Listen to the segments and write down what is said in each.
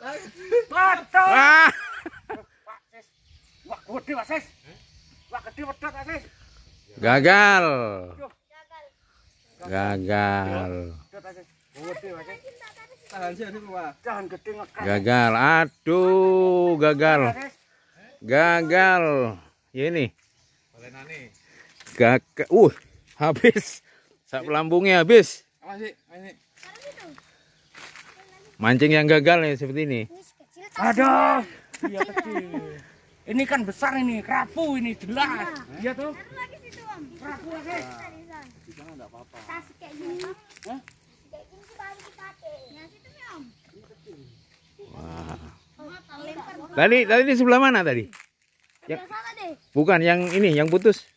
Ah. Wah. Wah, Gagal. Gagal. Gagal. Aduh, gagal. Gagal. Ya, ini. Gagal. Uh, habis. Sak pelambungnya habis. Mancing yang gagal nih seperti ini. Ada. Iya, ini kan besar ini, kerapu ini jelas. Iya, iya tuh. Kerapu lagi. enggak apa-apa. kayak gini. Hah? Kayak gini Yang situ, Om. Wah. Tadi tadi di sebelah mana tadi? Yang Bukan yang ini, yang putus.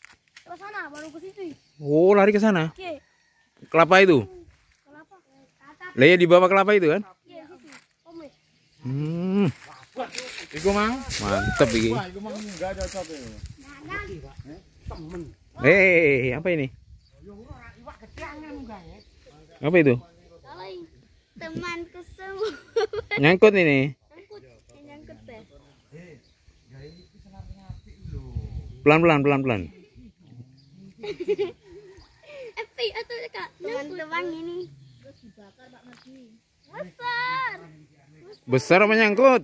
Ke sana, baru ke situ. Oh, lari ke sana. Kelapa itu. Kelapa. Lah ya di bawah kelapa itu kan? Hmm. Iku mang. Mantep iki. Hei, eh, eh, eh, apa ini? Apa itu? Nyangkut ini. Pelan-pelan, pelan-pelan. Epi atau teman-teman ini. Besar. Besar menyangkut.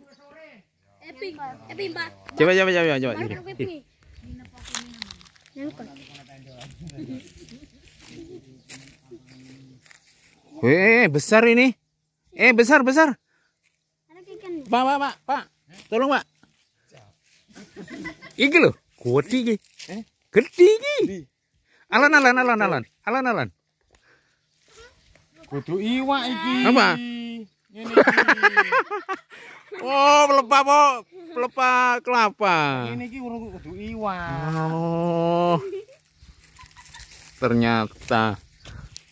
Coba coba coba coba. Eh, eh, eh besar ini. Eh, besar, besar. Ya? Pak, pak, pak, pak. Tolong, Pak. Iki loh, kuat iki. Eh, gede iki. Alan, alan, alan, alan. Alan, alan. Kudu iwak iki. Apa? Ngene oh, pelepah po, pelepah kelapa. Ini iki urung kudu iwak. Oh. Ternyata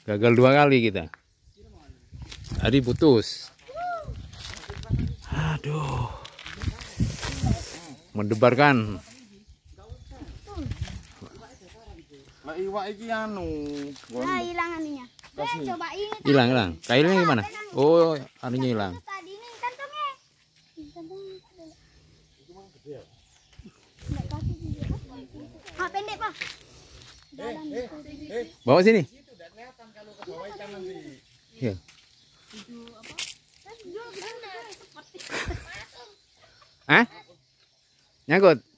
gagal dua kali kita. Tadi putus. Aduh. Mendebarkan. Lah iwak iki anu. Lah ilang aninya hilang hilang kailnya gimana oh anunya hilang eh, eh, eh, bawa sini ya Hah? Nyangkut?